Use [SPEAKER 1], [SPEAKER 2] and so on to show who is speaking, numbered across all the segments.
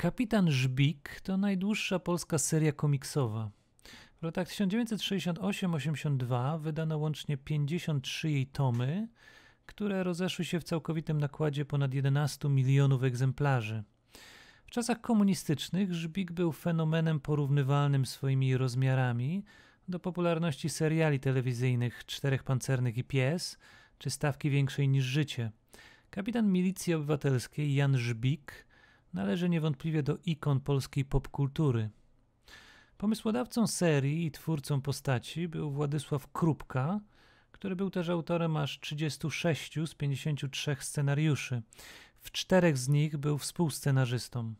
[SPEAKER 1] Kapitan Żbik to najdłuższa polska seria komiksowa. W latach 1968-82 wydano łącznie 53 jej tomy, które rozeszły się w całkowitym nakładzie ponad 11 milionów egzemplarzy. W czasach komunistycznych Żbik był fenomenem porównywalnym swoimi rozmiarami do popularności seriali telewizyjnych Czterech Pancernych i Pies czy Stawki Większej niż Życie. Kapitan Milicji Obywatelskiej Jan Żbik – należy niewątpliwie do ikon polskiej popkultury. Pomysłodawcą serii i twórcą postaci był Władysław Krupka, który był też autorem aż 36 z 53 scenariuszy. W czterech z nich był współscenarzystą.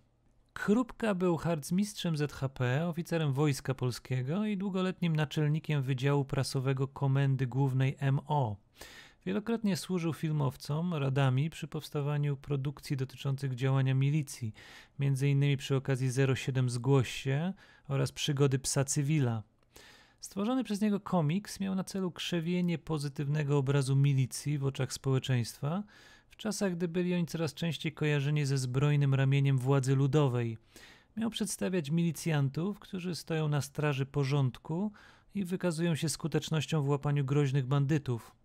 [SPEAKER 1] Krupka był harcmistrzem ZHP, oficerem Wojska Polskiego i długoletnim naczelnikiem Wydziału Prasowego Komendy Głównej MO. Wielokrotnie służył filmowcom, radami przy powstawaniu produkcji dotyczących działania milicji, m.in. przy okazji 07 Zgłoś się oraz Przygody Psa Cywila. Stworzony przez niego komiks miał na celu krzewienie pozytywnego obrazu milicji w oczach społeczeństwa, w czasach gdy byli oni coraz częściej kojarzeni ze zbrojnym ramieniem władzy ludowej. Miał przedstawiać milicjantów, którzy stoją na straży porządku i wykazują się skutecznością w łapaniu groźnych bandytów.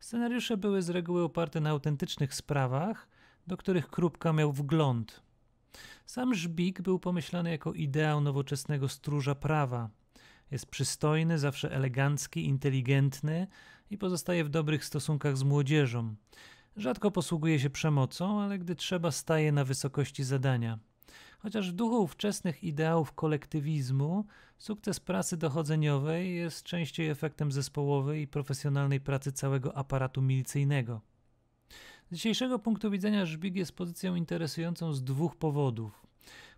[SPEAKER 1] Scenariusze były z reguły oparte na autentycznych sprawach, do których Krupka miał wgląd. Sam Żbik był pomyślany jako ideał nowoczesnego stróża prawa. Jest przystojny, zawsze elegancki, inteligentny i pozostaje w dobrych stosunkach z młodzieżą. Rzadko posługuje się przemocą, ale gdy trzeba, staje na wysokości zadania. Chociaż w duchu ówczesnych ideałów kolektywizmu sukces pracy dochodzeniowej jest częściej efektem zespołowej i profesjonalnej pracy całego aparatu milicyjnego. Z dzisiejszego punktu widzenia Żbik jest pozycją interesującą z dwóch powodów.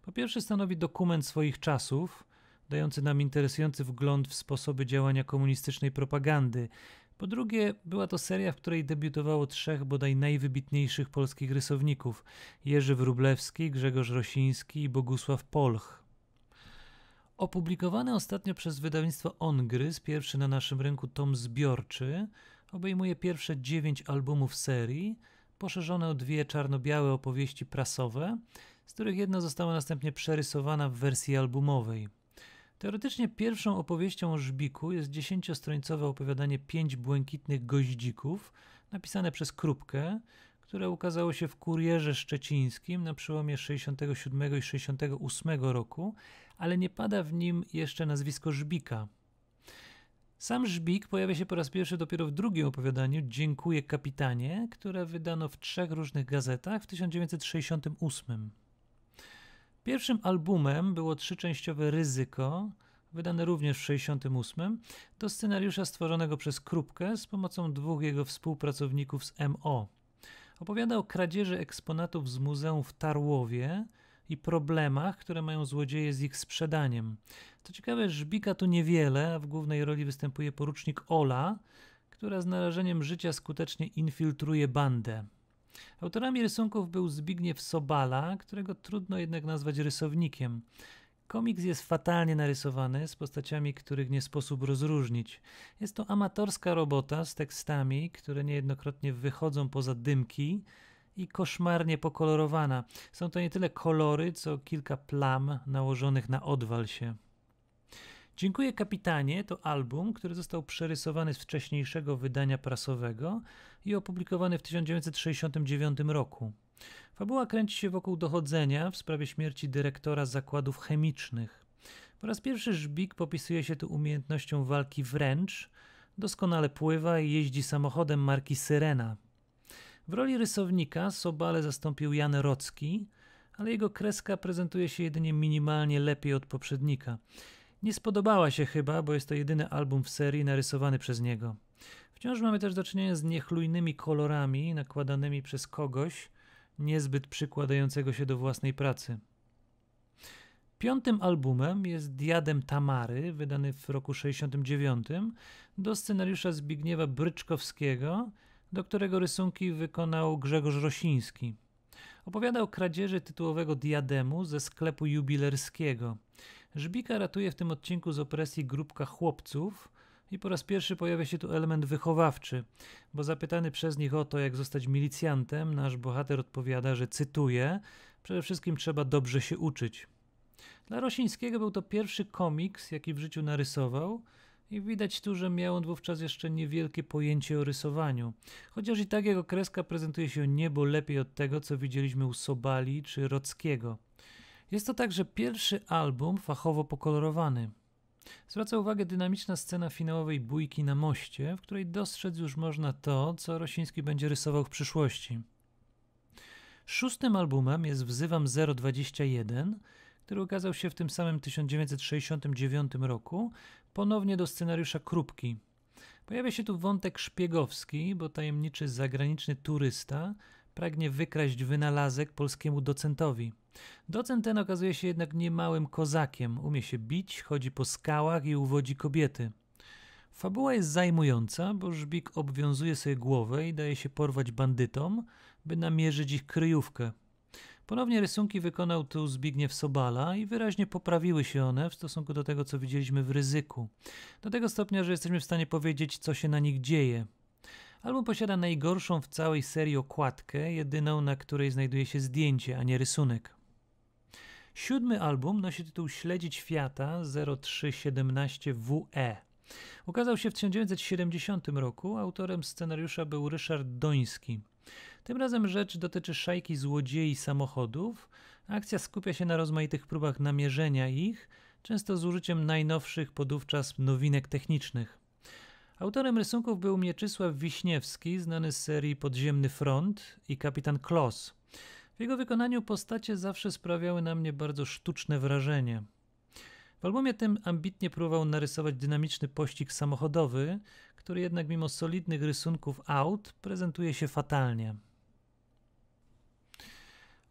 [SPEAKER 1] Po pierwsze stanowi dokument swoich czasów, dający nam interesujący wgląd w sposoby działania komunistycznej propagandy, po drugie, była to seria, w której debiutowało trzech bodaj najwybitniejszych polskich rysowników: Jerzy Wrublewski, Grzegorz Rosiński i Bogusław Polch. Opublikowany ostatnio przez wydawnictwo Ongryz, pierwszy na naszym rynku tom zbiorczy, obejmuje pierwsze dziewięć albumów serii, poszerzone o dwie czarno-białe opowieści prasowe, z których jedna została następnie przerysowana w wersji albumowej. Teoretycznie pierwszą opowieścią o Żbiku jest dziesięciostronicowe opowiadanie Pięć Błękitnych Goździków, napisane przez Krupkę, które ukazało się w Kurierze Szczecińskim na przełomie 67 i 68 roku, ale nie pada w nim jeszcze nazwisko Żbika. Sam Żbik pojawia się po raz pierwszy dopiero w drugim opowiadaniu Dziękuję kapitanie, które wydano w trzech różnych gazetach w 1968. Pierwszym albumem było trzyczęściowe Ryzyko, wydane również w 1968, do scenariusza stworzonego przez Krupkę z pomocą dwóch jego współpracowników z MO. Opowiada o kradzieży eksponatów z muzeum w Tarłowie i problemach, które mają złodzieje z ich sprzedaniem. Co ciekawe, żbika tu niewiele, a w głównej roli występuje porucznik Ola, która z narażeniem życia skutecznie infiltruje bandę. Autorami rysunków był Zbigniew Sobala, którego trudno jednak nazwać rysownikiem. Komiks jest fatalnie narysowany, z postaciami, których nie sposób rozróżnić. Jest to amatorska robota z tekstami, które niejednokrotnie wychodzą poza dymki i koszmarnie pokolorowana. Są to nie tyle kolory, co kilka plam nałożonych na odwal się. Dziękuję Kapitanie to album, który został przerysowany z wcześniejszego wydania prasowego i opublikowany w 1969 roku. Fabuła kręci się wokół dochodzenia w sprawie śmierci dyrektora zakładów chemicznych. Po raz pierwszy Żbik popisuje się tu umiejętnością walki wręcz, doskonale pływa i jeździ samochodem marki Syrena. W roli rysownika Sobale zastąpił Jan Rocki, ale jego kreska prezentuje się jedynie minimalnie lepiej od poprzednika. Nie spodobała się chyba, bo jest to jedyny album w serii narysowany przez niego. Wciąż mamy też do czynienia z niechlujnymi kolorami nakładanymi przez kogoś, niezbyt przykładającego się do własnej pracy. Piątym albumem jest Diadem Tamary, wydany w roku 1969 do scenariusza Zbigniewa Bryczkowskiego, do którego rysunki wykonał Grzegorz Rosiński. Opowiada o kradzieży tytułowego diademu ze sklepu jubilerskiego. Żbika ratuje w tym odcinku z opresji grupka chłopców, i po raz pierwszy pojawia się tu element wychowawczy, bo zapytany przez nich o to, jak zostać milicjantem, nasz bohater odpowiada, że cytuję: Przede wszystkim trzeba dobrze się uczyć. Dla Rosińskiego był to pierwszy komiks, jaki w życiu narysował. I widać tu, że miał on wówczas jeszcze niewielkie pojęcie o rysowaniu. Chociaż i tak jego kreska prezentuje się niebo lepiej od tego, co widzieliśmy u Sobali czy Rockiego. Jest to także pierwszy album fachowo pokolorowany. Zwraca uwagę dynamiczna scena finałowej bójki na moście, w której dostrzec już można to, co Rosiński będzie rysował w przyszłości. Szóstym albumem jest Wzywam 021, który ukazał się w tym samym 1969 roku, ponownie do scenariusza Krupki. Pojawia się tu wątek szpiegowski, bo tajemniczy zagraniczny turysta pragnie wykraść wynalazek polskiemu docentowi – Docent ten okazuje się jednak niemałym kozakiem, umie się bić, chodzi po skałach i uwodzi kobiety. Fabuła jest zajmująca, bo żbik obwiązuje sobie głowę i daje się porwać bandytom, by namierzyć ich kryjówkę. Ponownie rysunki wykonał tu Zbigniew Sobala i wyraźnie poprawiły się one w stosunku do tego, co widzieliśmy w ryzyku. Do tego stopnia, że jesteśmy w stanie powiedzieć, co się na nich dzieje. Album posiada najgorszą w całej serii okładkę, jedyną na której znajduje się zdjęcie, a nie rysunek. Siódmy album nosi tytuł Śledzić Świata 0317WE. E. Ukazał się w 1970 roku. Autorem scenariusza był Ryszard Doński. Tym razem rzecz dotyczy szajki złodziei samochodów. Akcja skupia się na rozmaitych próbach namierzenia ich, często z użyciem najnowszych podówczas nowinek technicznych. Autorem rysunków był Mieczysław Wiśniewski, znany z serii Podziemny Front i Kapitan Klos. W jego wykonaniu postacie zawsze sprawiały na mnie bardzo sztuczne wrażenie. W albumie tym ambitnie próbował narysować dynamiczny pościg samochodowy, który jednak mimo solidnych rysunków aut prezentuje się fatalnie.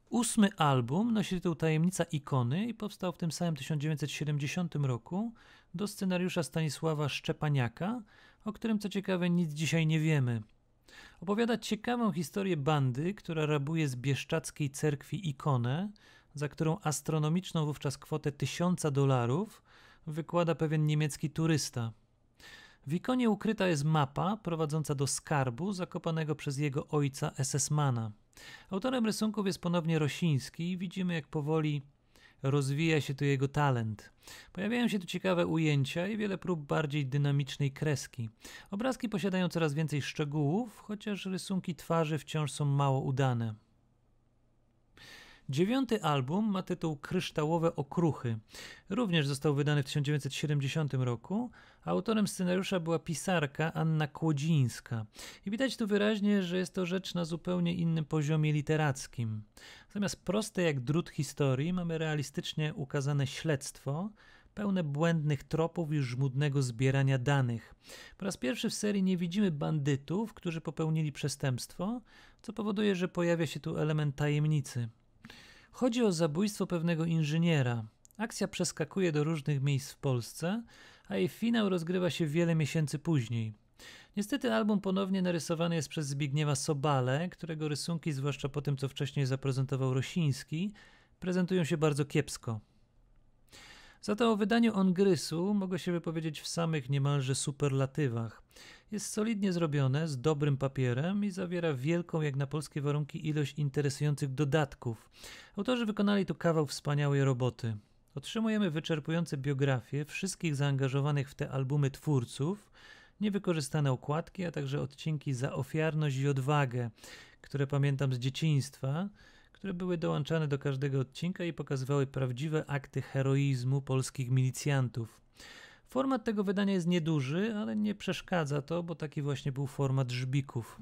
[SPEAKER 1] Ósmy album nosi tytuł Tajemnica Ikony i powstał w tym samym 1970 roku do scenariusza Stanisława Szczepaniaka, o którym co ciekawe nic dzisiaj nie wiemy – Opowiada ciekawą historię bandy, która rabuje z bieszczackiej cerkwi ikonę, za którą astronomiczną wówczas kwotę tysiąca dolarów wykłada pewien niemiecki turysta. W ikonie ukryta jest mapa prowadząca do skarbu zakopanego przez jego ojca SS-mana. Autorem rysunków jest ponownie Rosiński i widzimy, jak powoli rozwija się tu jego talent. Pojawiają się tu ciekawe ujęcia i wiele prób bardziej dynamicznej kreski. Obrazki posiadają coraz więcej szczegółów, chociaż rysunki twarzy wciąż są mało udane. Dziewiąty album ma tytuł Kryształowe Okruchy. Również został wydany w 1970 roku. Autorem scenariusza była pisarka Anna Kłodzińska. I widać tu wyraźnie, że jest to rzecz na zupełnie innym poziomie literackim. Zamiast proste jak drut historii, mamy realistycznie ukazane śledztwo, pełne błędnych tropów i żmudnego zbierania danych. Po raz pierwszy w serii nie widzimy bandytów, którzy popełnili przestępstwo, co powoduje, że pojawia się tu element tajemnicy. Chodzi o zabójstwo pewnego inżyniera. Akcja przeskakuje do różnych miejsc w Polsce, a jej finał rozgrywa się wiele miesięcy później. Niestety album ponownie narysowany jest przez Zbigniewa Sobale, którego rysunki, zwłaszcza po tym co wcześniej zaprezentował Rosiński, prezentują się bardzo kiepsko. Zatem o wydaniu Ongrysu mogę się wypowiedzieć w samych niemalże superlatywach. Jest solidnie zrobione, z dobrym papierem i zawiera wielką, jak na polskie warunki, ilość interesujących dodatków. Autorzy wykonali tu kawał wspaniałej roboty. Otrzymujemy wyczerpujące biografie wszystkich zaangażowanych w te albumy twórców, niewykorzystane okładki, a także odcinki za ofiarność i odwagę, które pamiętam z dzieciństwa, które były dołączane do każdego odcinka i pokazywały prawdziwe akty heroizmu polskich milicjantów. Format tego wydania jest nieduży, ale nie przeszkadza to, bo taki właśnie był format żbików.